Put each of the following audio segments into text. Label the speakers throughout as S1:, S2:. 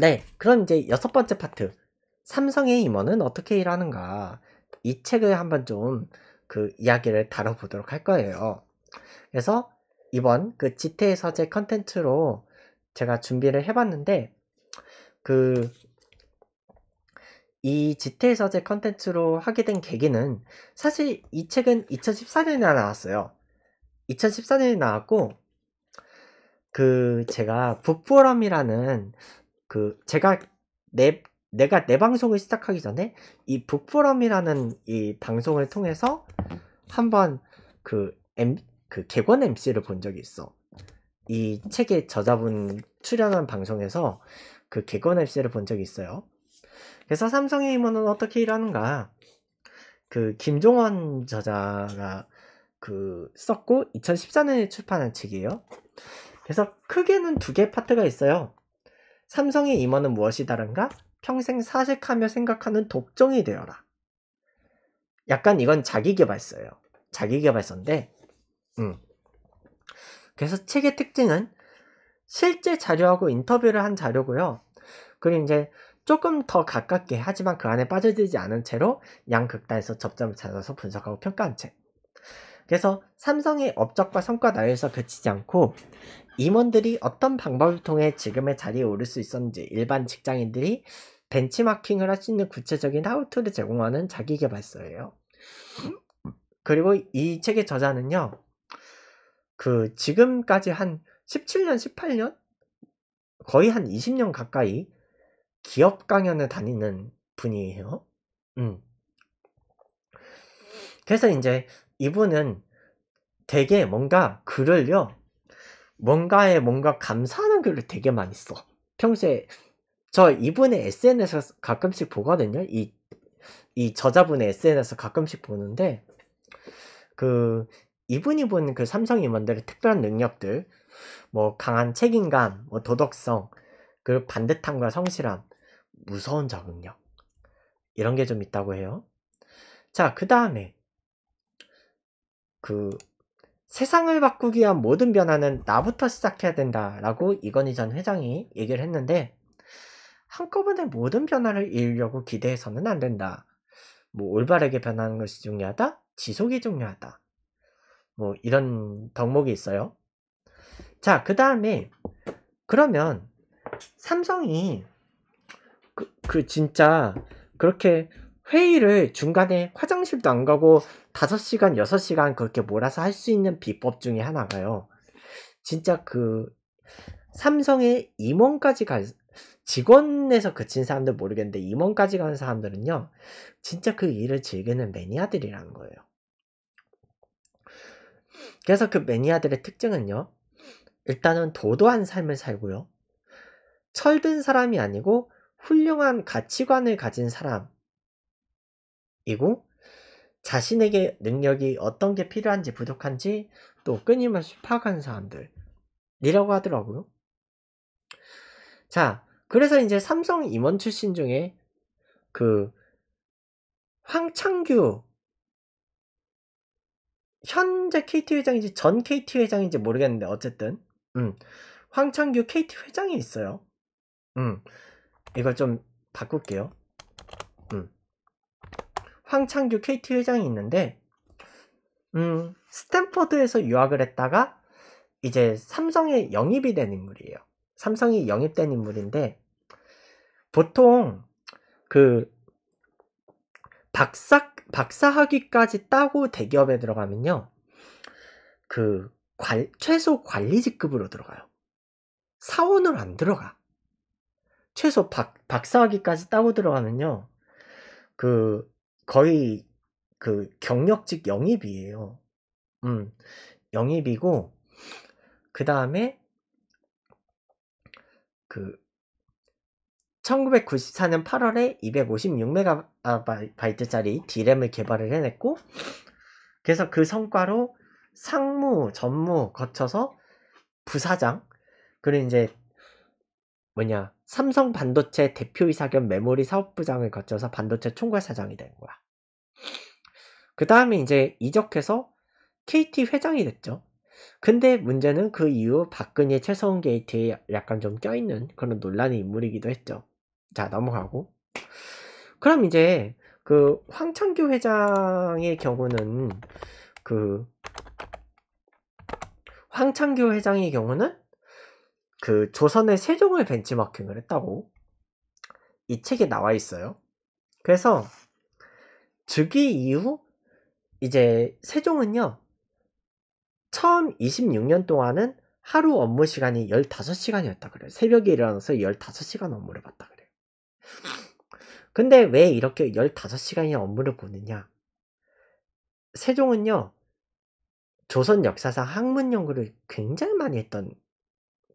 S1: 네, 그럼 이제 여섯 번째 파트. 삼성의 임원은 어떻게 일하는가. 이 책을 한번 좀 그 이야기를 다뤄보도록 할 거예요. 그래서 이번 그 지태의 서재 컨텐츠로 제가 준비를 해봤는데, 그, 이 지태의 서재 컨텐츠로 하게 된 계기는 사실 이 책은 2014년에 나왔어요. 2014년에 나왔고, 그 제가 북포럼이라는 그 제가 내 내가 내 방송을 시작하기 전에 이 북포럼이라는 이 방송을 통해서 한번 그, 그 개관 MC를 본 적이 있어. 이 책의 저자분 출연한 방송에서 그 개관 MC를 본 적이 있어요. 그래서 삼성의 임원은 어떻게 일하는가? 그 김종원 저자가 그 썼고 2014년에 출판한 책이에요. 그래서 크게는 두 개 파트가 있어요. 삼성의 임원은 무엇이 다른가? 평생 사색하며 생각하는 독종이 되어라. 약간 이건 자기개발서예요. 자기개발서인데, 음. 그래서 책의 특징은 실제 자료하고 인터뷰를 한 자료고요. 그리고 이제 조금 더 가깝게 하지만 그 안에 빠져들지 않은 채로 양극단에서 접점을 찾아서 분석하고 평가한 책. 그래서 삼성의 업적과 성과 나열에서 그치지 않고 임원들이 어떤 방법을 통해 지금의 자리에 오를 수 있었는지 일반 직장인들이 벤치마킹을 할 수 있는 구체적인 하우투를 제공하는 자기개발서예요. 그리고 이 책의 저자는요, 그 지금까지 한 17년, 18년? 거의 한 20년 가까이 기업 강연을 다니는 분이에요. 음. 그래서 이제 이분은 되게 뭔가 글을요, 뭔가에 뭔가 감사하는 글을 되게 많이 써. 평소에 저 이분의 SNS에서 가끔씩 보거든요. 이, 이 저자분의 SNS에서 가끔씩 보는데 그 이분이 보는 그 삼성 임원들의 특별한 능력들, 뭐 강한 책임감, 뭐 도덕성, 그리고 반듯함과 성실함, 무서운 적응력 이런 게 좀 있다고 해요. 자, 그 다음에 그 세상을 바꾸기 위한 모든 변화는 나부터 시작해야 된다라고 이건희 전 회장이 얘기를 했는데 한꺼번에 모든 변화를 이으려고 기대해서는 안 된다. 뭐 올바르게 변하는 것이 중요하다. 지속이 중요하다. 뭐 이런 덕목이 있어요. 자, 그다음에 그러면 삼성이 그, 그 진짜 그렇게 회의를 중간에 화장실도 안 가고 5시간, 6시간 그렇게 몰아서 할 수 있는 비법 중에 하나가요. 진짜 그 삼성의 임원까지 갈 직원에서 그친 사람들 모르겠는데 임원까지 가는 사람들은요. 진짜 그 일을 즐기는 매니아들이라는 거예요. 그래서 그 매니아들의 특징은요. 일단은 도도한 삶을 살고요. 철든 사람이 아니고 훌륭한 가치관을 가진 사람, 이고 자신에게 능력이 어떤 게 필요한지 부족한지 또 끊임없이 파악하는 사람들이라고 하더라고요. 자, 그래서 이제 삼성 임원 출신 중에 그 황창규 현재 KT 회장인지 전 KT 회장인지 모르겠는데 어쨌든 음, 황창규 KT 회장이 있어요. 음, 이걸 좀 바꿀게요. 황창규 KT 회장이 있는데 음, 스탠퍼드에서 유학을 했다가 이제 삼성에 영입이 된 인물이에요. 삼성이 영입된 인물인데 보통 그 박사 박사 학위까지 따고 대기업에 들어가면요. 그 관, 최소 관리직급으로 들어가요. 사원으로 안 들어가. 최소 박, 박사학위까지 따고 들어가면요. 그 거의 그 경력직 영입이에요. 음, 영입이고, 그 다음에, 그, 1994년 8월에 256메가바이트짜리 D램을 개발을 해냈고, 그래서 그 성과로 상무, 전무 거쳐서 부사장, 그리고 이제, 뭐냐, 삼성 반도체 대표이사 겸 메모리 사업부장을 거쳐서 반도체 총괄사장이 된 거야. 그 다음에 이제 이적해서 KT 회장이 됐죠. 근데 문제는 그 이후 박근혜 최서훈 게이트에 약간 좀 껴있는 그런 논란의 인물이기도 했죠. 자, 넘어가고. 그럼 이제 그 황창규 회장의 경우는 그 황창규 회장의 경우는 그 조선의 세종을 벤치마킹을 했다고 이 책에 나와 있어요. 그래서 즉위 이후 이제 세종은요. 처음 26년 동안은 하루 업무 시간이 15시간이었다 그래요. 새벽에 일어나서 15시간 업무를 봤다 그래요. 근데 왜 이렇게 15시간이나 업무를 보느냐? 세종은요. 조선 역사상 학문 연구를 굉장히 많이 했던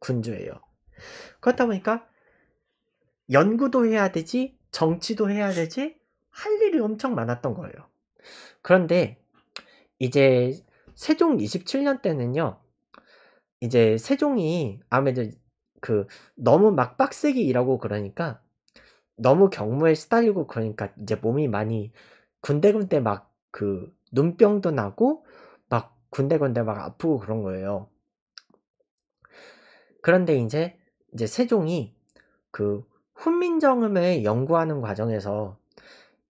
S1: 군주예요. 그렇다 보니까 연구도 해야 되지, 정치도 해야 되지, 할 일이 엄청 많았던 거예요. 그런데 이제 세종 27년 때는요, 이제 세종이 아무래도 그 너무 막 빡세게 일하고 그러니까 너무 경무에 시달리고 그러니까 이제 몸이 많이 군데군데 막 그 눈병도 나고 막 군데군데 막 아프고 그런 거예요. 그런데 이제 이제 세종이 그 훈민정음을 연구하는 과정에서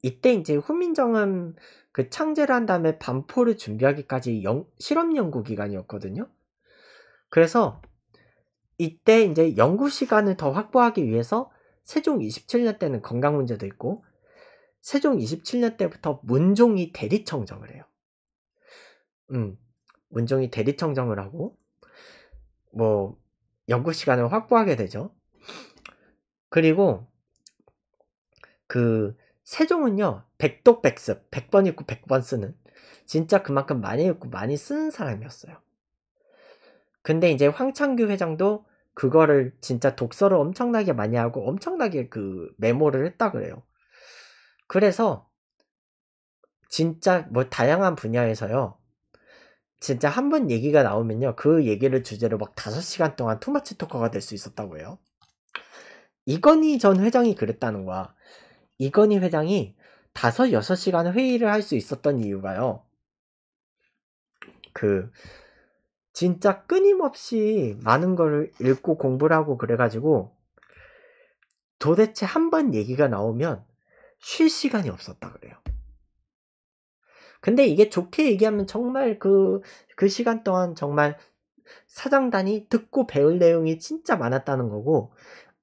S1: 이때 이제 훈민정음 그 창제를 한 다음에 반포를 준비하기까지 영, 실험 연구 기간이었거든요. 그래서 이때 이제 연구 시간을 더 확보하기 위해서 세종 27년 때는 건강 문제도 있고 세종 27년 때부터 문종이 대리청정을 해요. 음, 문종이 대리청정을 하고 뭐 연구 시간을 확보하게 되죠. 그리고 그 세종은요 백독백습 100번 읽고 100번 쓰는 진짜 그만큼 많이 읽고 많이 쓰는 사람이었어요. 근데 이제 황창규 회장도 그거를 진짜 독서를 엄청나게 많이 하고 엄청나게 그 메모를 했다 그래요. 그래서 진짜 뭐 다양한 분야에서요 진짜 한 번 얘기가 나오면요. 그 얘기를 주제로 막 5시간 동안 투마치 토커가 될 수 있었다고 해요. 이건희 전 회장이 그랬다는 거야. 이건희 회장이 5, 6시간 회의를 할 수 있었던 이유가요. 그, 진짜 끊임없이 많은 걸 읽고 공부를 하고 그래가지고 도대체 한 번 얘기가 나오면 쉴 시간이 없었다 그래요. 근데 이게 좋게 얘기하면 정말 그, 그 시간 동안 정말 사장단이 듣고 배울 내용이 진짜 많았다는 거고,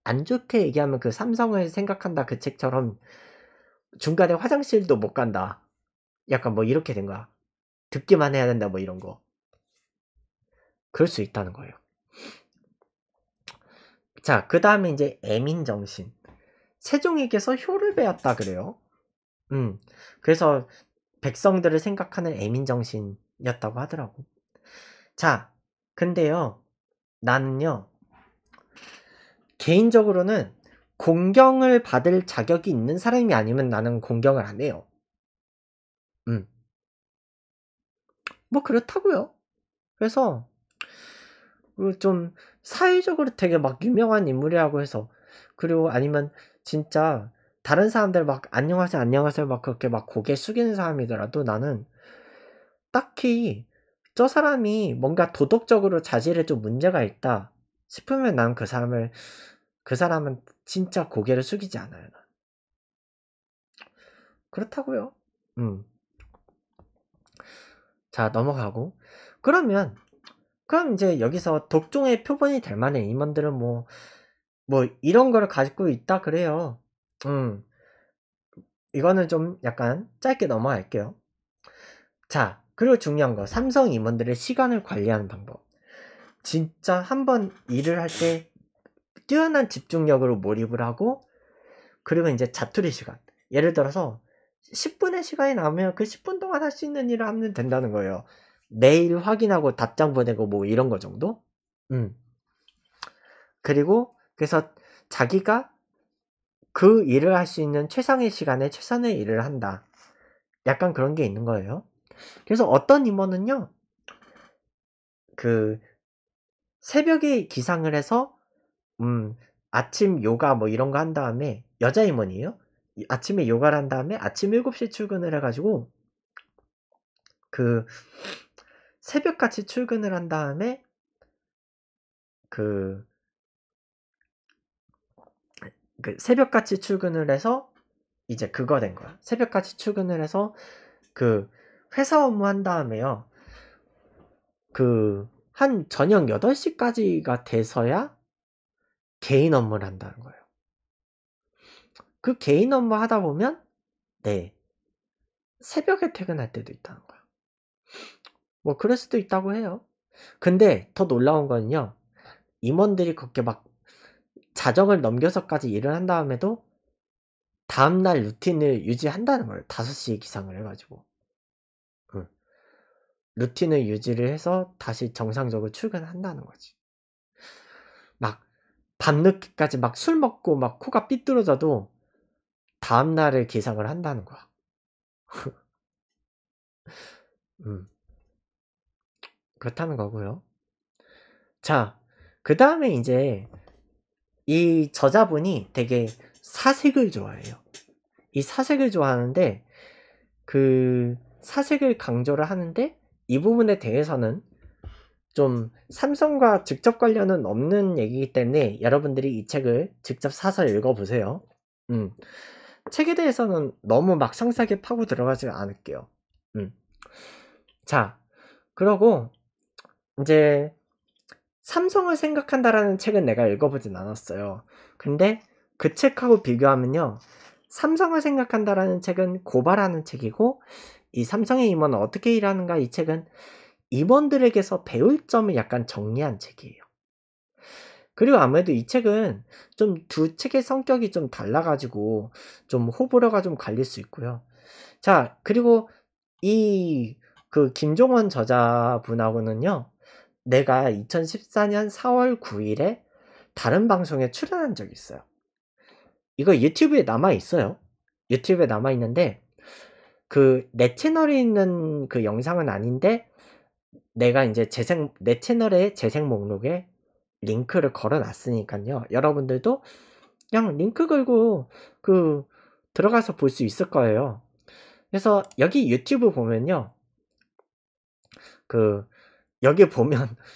S1: 안 좋게 얘기하면 그 삼성을 생각한다 그 책처럼 중간에 화장실도 못 간다. 약간 뭐 이렇게 된 거야. 듣기만 해야 된다 뭐 이런 거. 그럴 수 있다는 거예요. 자, 그 다음에 이제 애민 정신. 세종에게서 효를 배웠다 그래요. 음, 그래서 백성들을 생각하는 애민 정신이었다고 하더라고. 자, 근데요. 나는요. 개인적으로는 공경을 받을 자격이 있는 사람이 아니면 나는 공경을 안 해요. 음. 뭐 그렇다고요. 그래서 그 좀 사회적으로 되게 막 유명한 인물이라고 해서 그리고 아니면 진짜 다른 사람들 막 안녕하세요 안녕하세요 막 그렇게 막 고개 숙이는 사람이더라도 나는 딱히 저 사람이 뭔가 도덕적으로 자질에 좀 문제가 있다 싶으면 난 그 사람을 그 사람은 진짜 고개를 숙이지 않아요. 그렇다고요. 음. 자 넘어가고 그러면 그럼 이제 여기서 독종의 표본이 될 만한 임원들은 뭐뭐 뭐 이런 거를 가지고 있다 그래요. 음, 이거는 좀 약간 짧게 넘어갈게요. 자, 그리고 중요한 거 삼성 임원들의 시간을 관리하는 방법. 진짜 한번 일을 할 때 뛰어난 집중력으로 몰입을 하고 그리고 이제 자투리 시간. 예를 들어서 10분의 시간이 나오면 그 10분 동안 할 수 있는 일을 하면 된다는 거예요. 내일 확인하고 답장 보내고 뭐 이런 거 정도? 음. 그리고 그래서 자기가 그 일을 할 수 있는 최상의 시간에 최선의 일을 한다. 약간 그런 게 있는 거예요. 그래서 어떤 임원은요, 그, 새벽에 기상을 해서, 음, 아침 요가 뭐 이런 거 한 다음에, 여자 임원이에요. 아침에 요가를 한 다음에 아침 7시에 출근을 해가지고, 그, 새벽같이 출근을 한 다음에, 그, 그 새벽같이 출근을 해서 이제 그거 된 거야. 새벽같이 출근을 해서 그 회사 업무 한 다음에요. 그 한 저녁 8시까지가 돼서야 개인 업무를 한다는 거예요. 그 개인 업무 하다 보면 네. 새벽에 퇴근할 때도 있다는 거야. 뭐 그럴 수도 있다고 해요. 근데 더 놀라운 건요. 임원들이 그렇게 막 자정을 넘겨서까지 일을 한 다음에도 다음날 루틴을 유지한다는 거예요. 5시 기상을 해가지고. 루틴을 유지를 해서 다시 정상적으로 출근한다는 거지. 막, 밤늦게까지 막 술 먹고 막 코가 삐뚤어져도 다음날에 기상을 한다는 거야. 음. 그렇다는 거고요. 자, 그 다음에 이제 이 저자분이 되게 사색을 좋아해요. 이 사색을 좋아하는데 그 사색을 강조를 하는데 이 부분에 대해서는 좀 삼성과 직접 관련은 없는 얘기이기 때문에 여러분들이 이 책을 직접 사서 읽어보세요. 음. 책에 대해서는 너무 막 상세하게 파고 들어가지 않을게요. 음. 자, 그러고 이제 삼성을 생각한다라는 책은 내가 읽어보진 않았어요. 근데 그 책하고 비교하면요. 삼성을 생각한다라는 책은 고발하는 책이고 이 삼성의 임원은 어떻게 일하는가 이 책은 임원들에게서 배울 점을 약간 정리한 책이에요. 그리고 아무래도 이 책은 좀 두 책의 성격이 좀 달라가지고 좀 호불호가 좀 갈릴 수 있고요. 자, 그리고 이 그 김종원 저자분하고는요. 내가 2014년 4월 9일에 다른 방송에 출연한 적이 있어요. 이거 유튜브에 남아 있어요. 유튜브에 남아 있는데 그 내 채널에 있는 그 영상은 아닌데 내가 이제 재생 내 채널의 재생 목록에 링크를 걸어놨으니까요. 여러분들도 그냥 링크 걸고 그 들어가서 볼 수 있을 거예요. 그래서 여기 유튜브 보면요. 그 여기 보면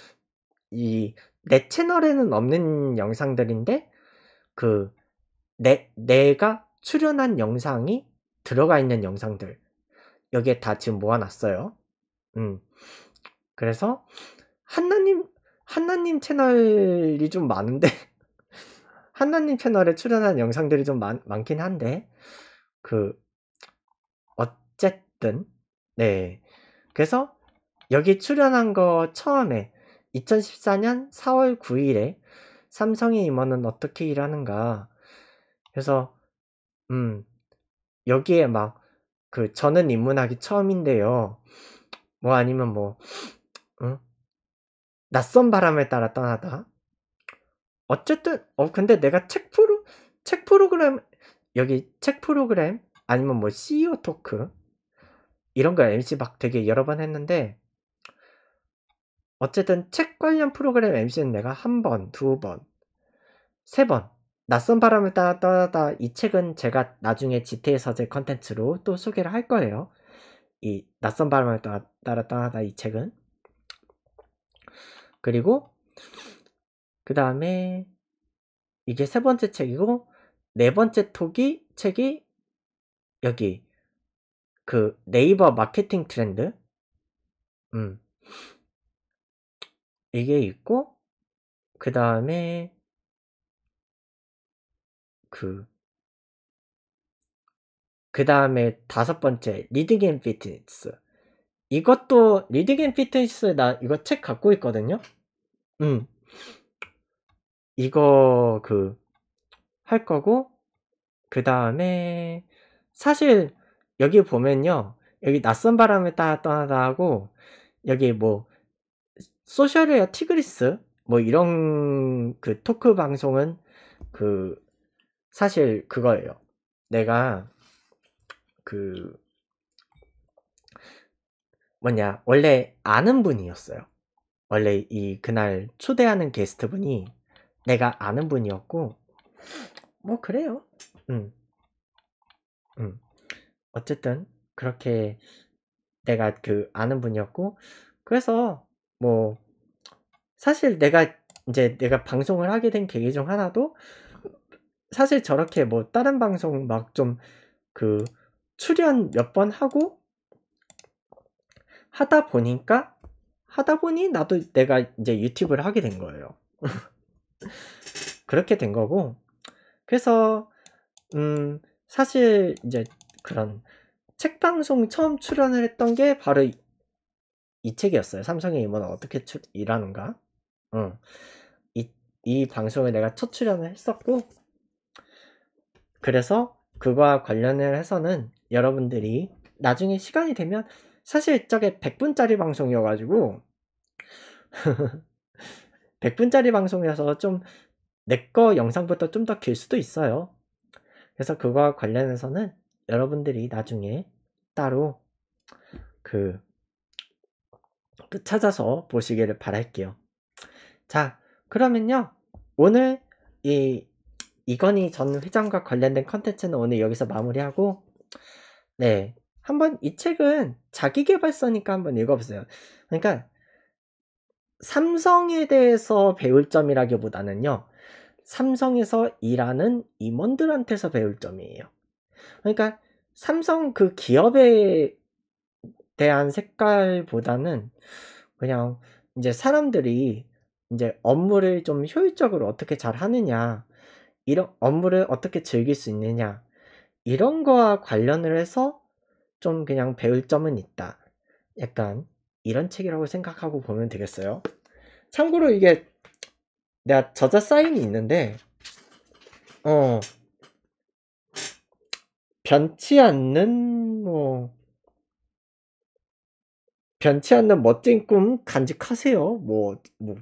S1: 이 내 채널에는 없는 영상들인데 그 내, 내가 출연한 영상이 들어가 있는 영상들 여기에 다 지금 모아놨어요. 음. 그래서 한나님 한나님 채널이 좀 많은데 한나님 채널에 출연한 영상들이 좀 많, 많긴 한데 그 어쨌든 네 그래서 여기 출연한 거 처음에 2014년 4월 9일에 삼성의 임원은 어떻게 일하는가. 그래서, 음, 여기에 막, 그, 저는 입문하기 처음인데요. 뭐 아니면 뭐, 응? 낯선 바람에 따라 떠나다. 어쨌든, 어, 근데 내가 책 프로, 책 프로그램, 여기 책 프로그램, 아니면 뭐 CEO 토크, 이런 거 MC 막 되게 여러 번 했는데, 어쨌든 책 관련 프로그램 MC는 내가 한 번, 두 번, 세 번, 낯선 바람을 따라 떠나다 이 책은 제가 나중에 g t 의 서재 컨텐츠로 또 소개를 할 거예요. 이 낯선 바람을 따라, 따라 떠나다 이 책은. 그리고 그 다음에 이게 세 번째 책이고 네 번째 톡이 책이 여기 그 네이버 마케팅 트렌드 음 이게 있고 그 다음에 그그 다음에 다섯 번째 리딩앤 피트니스 이것도 리딩앤 피트니스 나 이거 책 갖고 있거든요 음 이거 그 할 거고 그 다음에 사실 여기 보면요 여기 낯선 바람을 따라 떠나다 하고 여기 뭐 소셜웨어 티그리스 뭐 이런 그 토크 방송은 그 사실 그거예요. 내가 그 뭐냐 원래 아는 분이었어요. 원래 이 그날 초대하는 게스트 분이 내가 아는 분이었고 뭐 그래요. 음. 음. 어쨌든 그렇게 내가 그 아는 분이었고 그래서 뭐 사실 내가 이제 내가 방송을 하게 된 계기 중 하나도 사실 저렇게 뭐 다른 방송 막 좀 그 출연 몇 번 하고 하다 보니까 하다 보니 나도 내가 이제 유튜브를 하게 된 거예요. 그렇게 된 거고 그래서 음 사실 이제 그런 책 방송 처음 출연을 했던 게 바로 이 책이었어요. 삼성의 임원은 어떻게 출, 일하는가? 응. 어. 이, 이 방송에 내가 첫 출연을 했었고, 그래서 그와 관련을 해서는 여러분들이 나중에 시간이 되면 사실 저게 100분짜리 방송이어가지고 100분짜리 방송이라서 좀 내 거 영상부터 좀 더 길 수도 있어요. 그래서 그와 관련해서는 여러분들이 나중에 따로 그그 찾아서 보시기를 바랄게요. 자, 그러면요. 오늘 이 이건희 전 회장과 관련된 컨텐츠는 오늘 여기서 마무리하고 네. 한번 이 책은 자기개발서니까 한번 읽어보세요. 그러니까 삼성에 대해서 배울 점이라기보다는요. 삼성에서 일하는 임원들한테서 배울 점이에요. 그러니까 삼성 그 기업의 대한 색깔보다는 그냥 이제 사람들이 이제 업무를 좀 효율적으로 어떻게 잘 하느냐, 이런 업무를 어떻게 즐길 수 있느냐, 이런 거와 관련을 해서 좀 그냥 배울 점은 있다. 약간 이런 책이라고 생각하고 보면 되겠어요. 참고로 이게 내가 저자 사인이 있는데, 어, 변치 않는, 뭐, 변치 않는 멋진 꿈 간직하세요. 뭐, 뭐,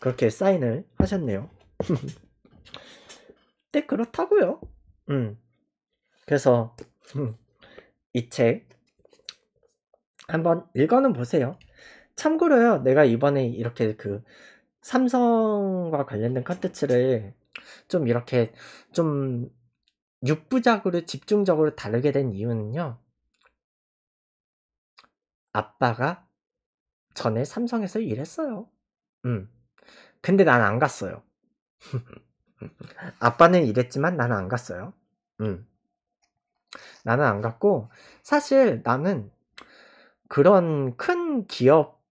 S1: 그렇게 사인을 하셨네요. 네, 그렇다고요. 음. 그래서, 이 책, 한번 읽어는 보세요. 참고로요, 내가 이번에 이렇게 그, 삼성과 관련된 컨텐츠를 좀 이렇게 좀육부작으로 집중적으로 다루게 된 이유는요. 아빠가 전에 삼성에서 일했어요. 음. 근데 난 안 갔어요. 아빠는 일했지만 나는 안 갔어요. 음. 나는 안 갔고 사실 나는 그런 큰 기업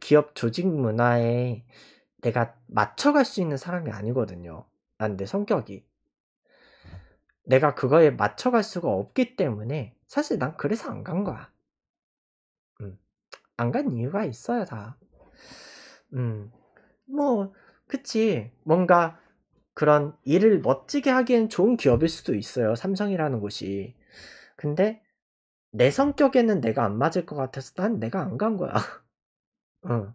S1: 기업 조직 문화에 내가 맞춰갈 수 있는 사람이 아니거든요. 난 내 성격이 내가 그거에 맞춰갈 수가 없기 때문에 사실 난 그래서 안 간 거야. 안간 이유가 있어요 다. 음, 뭐 그치 뭔가 그런 일을 멋지게 하기엔 좋은 기업일 수도 있어요 삼성이라는 곳이. 근데 내 성격에는 내가 안 맞을 것 같아서 난 내가 안 간 거야. 어.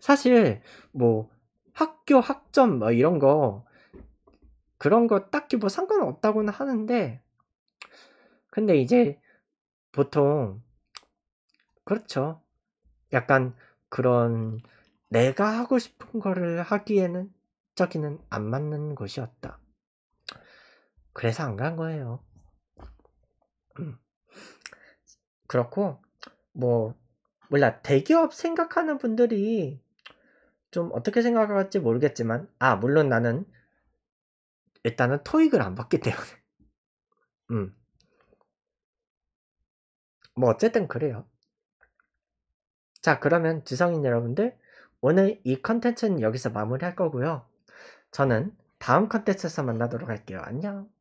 S1: 사실 뭐 학교 학점 뭐 이런 거 그런 거 딱히 뭐 상관없다고는 하는데 근데 이제 보통 그렇죠. 약간 그런 내가 하고 싶은 거를 하기에는 저기는 안 맞는 곳이었다. 그래서 안 간 거예요. 그렇고 뭐 몰라 대기업 생각하는 분들이 좀 어떻게 생각할지 모르겠지만 아 물론 나는 일단은 토익을 안 받기 때문에 음. 뭐 어쨌든 그래요. 자 그러면 지성인 여러분들 오늘 이 컨텐츠는 여기서 마무리할 거고요. 저는 다음 컨텐츠에서 만나도록 할게요. 안녕